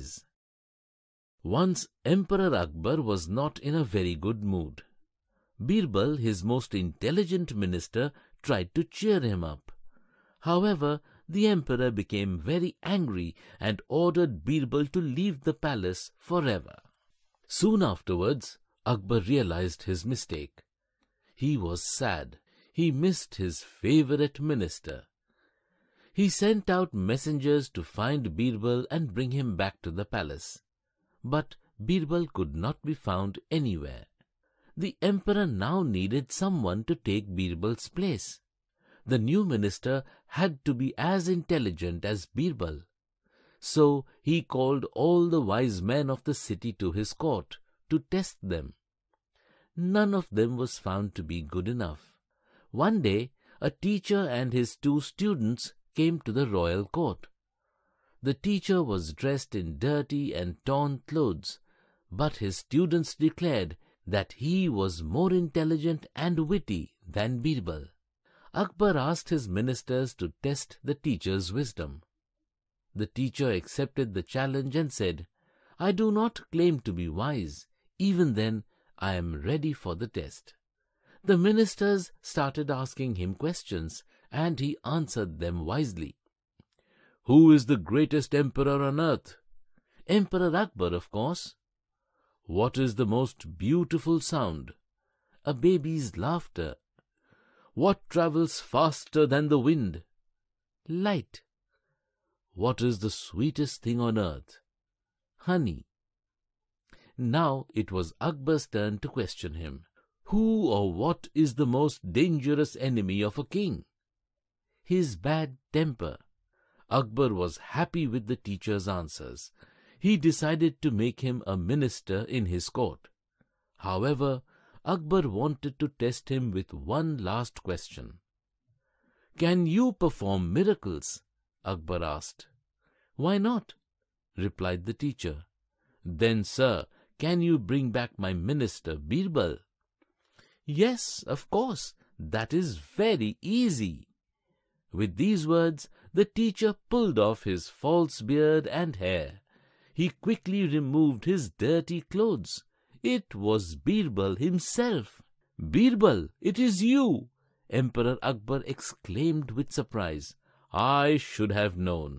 eyes. Once Emperor Akbar was not in a very good mood. Birbal, his most intelligent minister, tried to cheer him up. However, the emperor became very angry and ordered Birbal to leave the palace forever. Soon afterwards, Akbar realized his mistake. He was sad. He missed his favorite minister he sent out messengers to find Birbal and bring him back to the palace. But Birbal could not be found anywhere. The emperor now needed someone to take Birbal's place. The new minister had to be as intelligent as Birbal. So he called all the wise men of the city to his court to test them. None of them was found to be good enough. One day, a teacher and his two students came to the royal court. The teacher was dressed in dirty and torn clothes, but his students declared that he was more intelligent and witty than Birbal. Akbar asked his ministers to test the teacher's wisdom. The teacher accepted the challenge and said, I do not claim to be wise. Even then, I am ready for the test. The ministers started asking him questions, and he answered them wisely. Who is the greatest emperor on earth? Emperor Akbar, of course. What is the most beautiful sound? A baby's laughter. What travels faster than the wind? Light. What is the sweetest thing on earth? Honey. Now it was Akbar's turn to question him. Who or what is the most dangerous enemy of a king? his bad temper. Akbar was happy with the teacher's answers. He decided to make him a minister in his court. However, Akbar wanted to test him with one last question. Can you perform miracles? Akbar asked. Why not? replied the teacher. Then, sir, can you bring back my minister, Birbal? Yes, of course. That is very easy, with these words, the teacher pulled off his false beard and hair. He quickly removed his dirty clothes. It was Birbal himself. Birbal, it is you! Emperor Akbar exclaimed with surprise. I should have known.